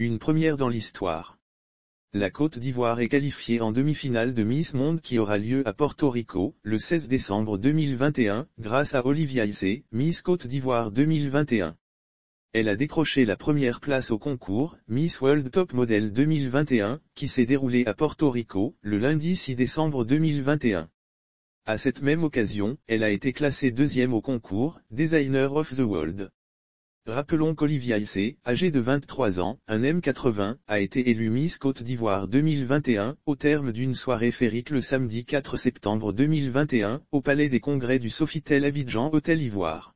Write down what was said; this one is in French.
Une première dans l'histoire. La Côte d'Ivoire est qualifiée en demi-finale de Miss Monde qui aura lieu à Porto Rico, le 16 décembre 2021, grâce à Olivia Issé, Miss Côte d'Ivoire 2021. Elle a décroché la première place au concours Miss World Top Model 2021, qui s'est déroulé à Porto Rico, le lundi 6 décembre 2021. À cette même occasion, elle a été classée deuxième au concours Designer of the World. Rappelons qu'Olivia Issé, âgée de 23 ans, un M80, a été élu Miss Côte d'Ivoire 2021, au terme d'une soirée férique le samedi 4 septembre 2021, au Palais des Congrès du Sofitel Abidjan Hôtel Ivoire.